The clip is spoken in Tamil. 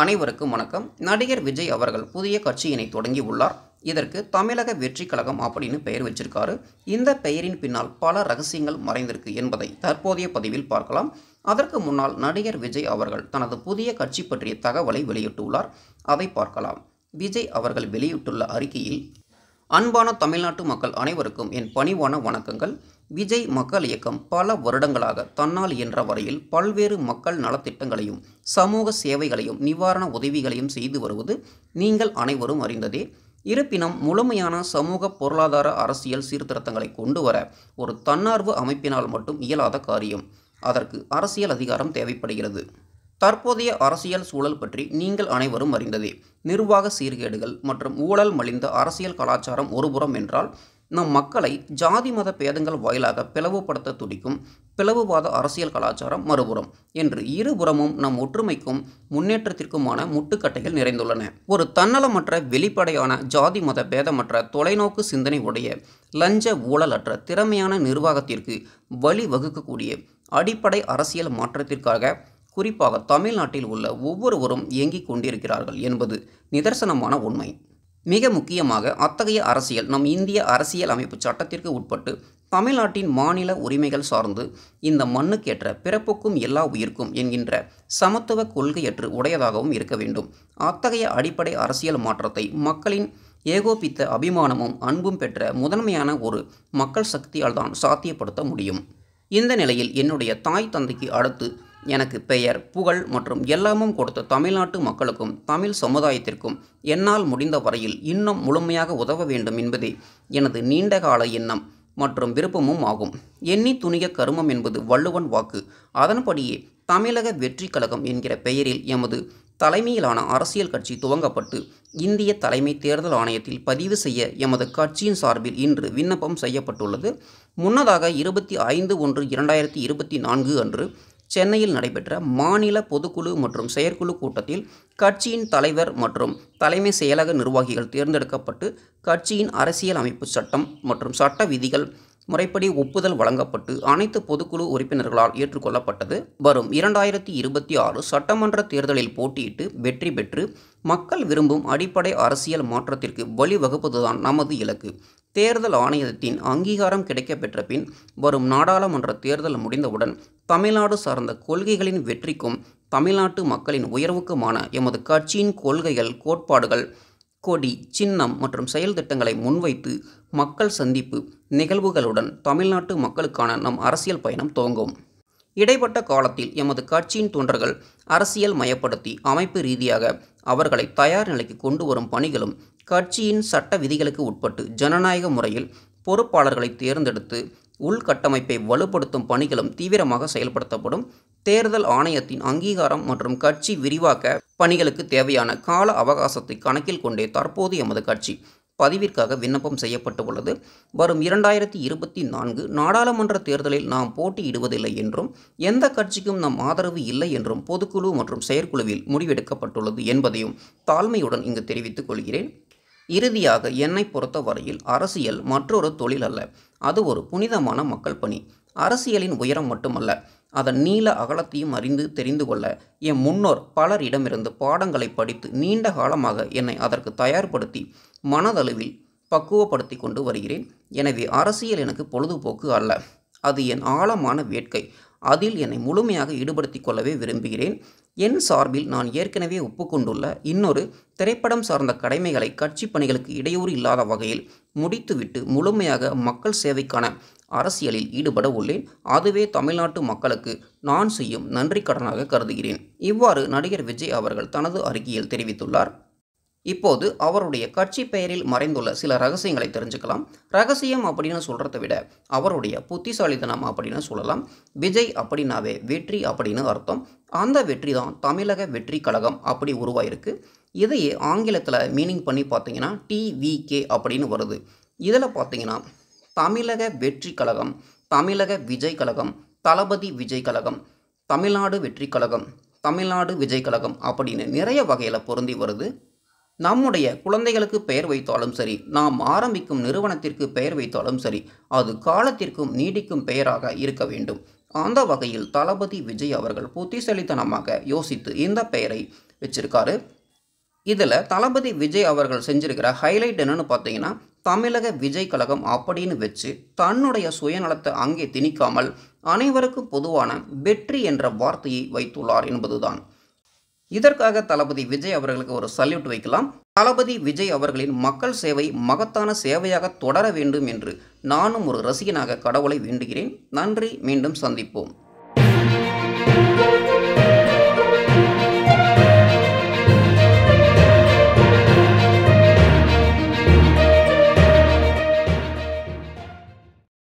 அனைவருக்கும் வணக்கம் நடிகர் விஜய் அவர்கள் புதிய கட்சியினை தொடங்கி உள்ளார் இதற்கு தமிழக வெற்றி கழகம் அப்படின்னு பெயர் வச்சிருக்காரு இந்த பெயரின் பின்னால் பல ரகசியங்கள் மறைந்திருக்கு என்பதை தற்போதைய பதிவில் பார்க்கலாம் அதற்கு முன்னால் நடிகர் விஜய் அவர்கள் தனது புதிய கட்சி பற்றிய தகவலை வெளியிட்டுள்ளார் அதை பார்க்கலாம் விஜய் அவர்கள் வெளியிட்டுள்ள அறிக்கையில் அன்பான தமிழ்நாட்டு மக்கள் அனைவருக்கும் என் பணிவான வணக்கங்கள் விஜய் மக்கள் இயக்கம் பல வருடங்களாக தன்னால் என்ற வரையில் பல்வேறு மக்கள் நலத்திட்டங்களையும் சமூக சேவைகளையும் நிவாரண உதவிகளையும் செய்து வருவது நீங்கள் அனைவரும் அறிந்ததே இருப்பினும் முழுமையான சமூக பொருளாதார அரசியல் சீர்திருத்தங்களை கொண்டு வர ஒரு தன்னார்வ அமைப்பினால் மட்டும் இயலாத காரியம் அதற்கு அரசியல் அதிகாரம் தேவைப்படுகிறது தற்போதைய அரசியல் சூழல் பற்றி நீங்கள் அனைவரும் அறிந்ததே நிர்வாக சீர்கேடுகள் மற்றும் ஊழல் மலிந்த அரசியல் கலாச்சாரம் ஒருபுறம் என்றால் நம் மக்களை ஜாதி மத பேதங்கள் வாயிலாக பிளவுபடுத்த துடிக்கும் பிளவுவாத அரசியல் கலாச்சாரம் மறுபுறம் என்று இருபுறமும் நம் ஒற்றுமைக்கும் முன்னேற்றத்திற்குமான முட்டுக்கட்டைகள் நிறைந்துள்ளன ஒரு தன்னலமற்ற வெளிப்படையான ஜாதி மத பேதமற்ற தொலைநோக்கு சிந்தனை உடைய லஞ்ச ஊழலற்ற திறமையான நிர்வாகத்திற்கு வழிவகுக்கக்கூடிய அடிப்படை அரசியல் மாற்றத்திற்காக குறிப்பாக தமிழ்நாட்டில் உள்ள ஒவ்வொருவரும் இயங்கிக் கொண்டிருக்கிறார்கள் என்பது நிதர்சனமான உண்மை மிக முக்கியமாக அத்தகைய அரசியல் நம் இந்திய அரசியல் அமைப்பு சட்டத்திற்கு உட்பட்டு தமிழ்நாட்டின் மாநில உரிமைகள் சார்ந்து இந்த மண்ணுக்கேற்ற பிறப்புக்கும் எல்லா உயிர்க்கும் என்கின்ற சமத்துவ கொள்கையற்று உடையதாகவும் இருக்க வேண்டும் அத்தகைய அடிப்படை அரசியல் மாற்றத்தை மக்களின் ஏகோபித்த அபிமானமும் அன்பும் பெற்ற முதன்மையான ஒரு மக்கள் சக்தியால் தான் சாத்தியப்படுத்த முடியும் இந்த நிலையில் என்னுடைய தாய் தந்தைக்கு அடுத்து எனக்கு பெயர் புகழ் மற்றும் எல்லாமும் கொடுத்த தமிழ்நாட்டு மக்களுக்கும் தமிழ் சமுதாயத்திற்கும் என்னால் முடிந்த வரையில் இன்னும் முழுமையாக உதவ வேண்டும் என்பதே எனது நீண்டகால எண்ணம் மற்றும் விருப்பமும் ஆகும் எண்ணி துணிய கருமம் என்பது வள்ளுவன் வாக்கு அதன்படியே தமிழக வெற்றி கழகம் என்கிற பெயரில் எமது தலைமையிலான அரசியல் கட்சி துவங்கப்பட்டு இந்திய தலைமை தேர்தல் ஆணையத்தில் பதிவு செய்ய எமது கட்சியின் சார்பில் இன்று விண்ணப்பம் செய்யப்பட்டுள்ளது முன்னதாக இருபத்தி ஐந்து ஒன்று இரண்டாயிரத்தி இருபத்தி நான்கு அன்று சென்னையில் நடைபெற்ற மாநில பொதுக்குழு மற்றும் செயற்குழு கூட்டத்தில் கட்சியின் தலைவர் மற்றும் தலைமை செயலக நிர்வாகிகள் தேர்ந்தெடுக்கப்பட்டு கட்சியின் அரசியல் அமைப்பு சட்டம் மற்றும் சட்ட விதிகள் முறைப்படி ஒப்புதல் வழங்கப்பட்டு அனைத்து பொதுக்குழு உறுப்பினர்களால் ஏற்றுக்கொள்ளப்பட்டது வரும் இரண்டாயிரத்தி இருபத்தி ஆறு சட்டமன்ற தேர்தலில் போட்டியிட்டு வெற்றி பெற்று மக்கள் விரும்பும் அடிப்படை அரசியல் மாற்றத்திற்கு வழிவகுப்பதுதான் நமது இலக்கு தேர்தல் ஆணையத்தின் அங்கீகாரம் கிடைக்கப்பெற்ற பின் வரும் நாடாளுமன்ற தேர்தல் முடிந்தவுடன் தமிழ்நாடு சார்ந்த கொள்கைகளின் வெற்றிக்கும் தமிழ்நாட்டு மக்களின் உயர்வுக்குமான எமது கட்சியின் கொள்கைகள் கோட்பாடுகள் கொடி சின்னம் மற்றும் செயல் திட்டங்களை முன்வைத்து மக்கள் சந்திப்பு நிகழ்வுகளுடன் தமிழ்நாட்டு மக்களுக்கான நம் அரசியல் பயணம் துவங்கும் இடைப்பட்ட காலத்தில் எமது கட்சியின் தொண்டர்கள் அரசியல் மயப்படுத்தி அமைப்பு ரீதியாக அவர்களை தயார் நிலைக்கு கொண்டு வரும் பணிகளும் கட்சியின் சட்ட விதிகளுக்கு உட்பட்டு ஜனநாயக முறையில் பொறுப்பாளர்களை தேர்ந்தெடுத்து உள்கட்டமைப்பை வலுப்படுத்தும் பணிகளும் தீவிரமாக செயல்படுத்தப்படும் தேர்தல் ஆணையத்தின் அங்கீகாரம் மற்றும் கட்சி விரிவாக்க பணிகளுக்கு தேவையான கால அவகாசத்தை கணக்கில் கொண்டே தற்போது எமது கட்சி பதிவிற்காக விண்ணப்பம் செய்யப்பட்டுள்ளது வரும் இரண்டாயிரத்தி இருபத்தி நான்கு நாடாளுமன்ற தேர்தலில் நாம் போட்டியிடுவதில்லை என்றும் எந்த கட்சிக்கும் நம் ஆதரவு இல்லை என்றும் பொதுக்குழு மற்றும் செயற்குழுவில் முடிவெடுக்கப்பட்டுள்ளது என்பதையும் தாழ்மையுடன் இங்கு தெரிவித்துக் கொள்கிறேன் இறுதியாக என்னை பொறுத்தவரையில் அரசியல் மற்றொரு தொழில் அல்ல அது ஒரு புனிதமான மக்கள் பணி அரசியலின் உயரம் மட்டுமல்ல அதன் நீள அகலத்தையும் அறிந்து தெரிந்து கொள்ள என் முன்னோர் பலரிடமிருந்து பாடங்களை படித்து நீண்ட காலமாக என்னை அதற்கு தயார்படுத்தி மனதளவில் பக்குவப்படுத்தி கொண்டு வருகிறேன் எனவே அரசியல் எனக்கு பொழுதுபோக்கு அல்ல அது என் ஆழமான வேட்கை அதில் என்னை முழுமையாக ஈடுபடுத்தி கொள்ளவே விரும்புகிறேன் என் சார்பில் நான் ஏற்கனவே ஒப்புக்கொண்டுள்ள இன்னொரு திரைப்படம் சார்ந்த கடமைகளை கட்சி பணிகளுக்கு இடையூறு இல்லாத வகையில் முடித்துவிட்டு முழுமையாக மக்கள் சேவைக்கான அரசியலில் ஈடுபட உள்ளேன் அதுவே தமிழ்நாட்டு மக்களுக்கு நான் செய்யும் நன்றி கடனாக கருதுகிறேன் இவ்வாறு நடிகர் விஜய் அவர்கள் தனது அறிக்கையில் தெரிவித்துள்ளார் இப்போது அவருடைய கட்சி பெயரில் மறைந்துள்ள சில ரகசியங்களை தெரிஞ்சுக்கலாம் ரகசியம் அப்படின்னு சொல்கிறத விட அவருடைய புத்திசாலித்தனம் அப்படின்னு சொல்லலாம் விஜய் அப்படின்னாவே வெற்றி அப்படின்னு அர்த்தம் அந்த வெற்றி தான் தமிழக வெற்றி கழகம் அப்படி உருவாயிருக்கு இதையே ஆங்கிலத்தில் மீனிங் பண்ணி பார்த்தீங்கன்னா டிவிகே அப்படின்னு வருது இதில் பார்த்தீங்கன்னா தமிழக வெற்றி கழகம் தமிழக விஜய் கழகம் தளபதி விஜய் கழகம் தமிழ்நாடு வெற்றி கழகம் தமிழ்நாடு விஜய் கழகம் அப்படின்னு நிறைய வகையில் பொருந்தி வருது நம்முடைய குழந்தைகளுக்கு பெயர் வைத்தாலும் சரி நாம் ஆரம்பிக்கும் நிறுவனத்திற்கு பெயர் வைத்தாலும் சரி அது காலத்திற்கும் நீடிக்கும் பெயராக இருக்க வேண்டும் அந்த வகையில் தளபதி விஜய் அவர்கள் புத்திசலித்தனமாக யோசித்து இந்த பெயரை வச்சிருக்காரு இதில் தளபதி விஜய் அவர்கள் செஞ்சிருக்கிற ஹைலைட் என்னன்னு பார்த்தீங்கன்னா தமிழக விஜய் கழகம் அப்படின்னு வச்சு தன்னுடைய சுயநலத்தை அங்கே திணிக்காமல் அனைவருக்கும் பொதுவான வெற்றி என்ற வார்த்தையை வைத்துள்ளார் என்பதுதான் இதற்காக தளபதி விஜய் அவர்களுக்கு ஒரு சல்யூட் வைக்கலாம் தளபதி விஜய் அவர்களின் மக்கள் சேவை மகத்தான சேவையாக தொடர வேண்டும் என்று நானும் ஒரு ரசிகனாக கடவுளை வேண்டுகிறேன் நன்றி மீண்டும் சந்திப்போம்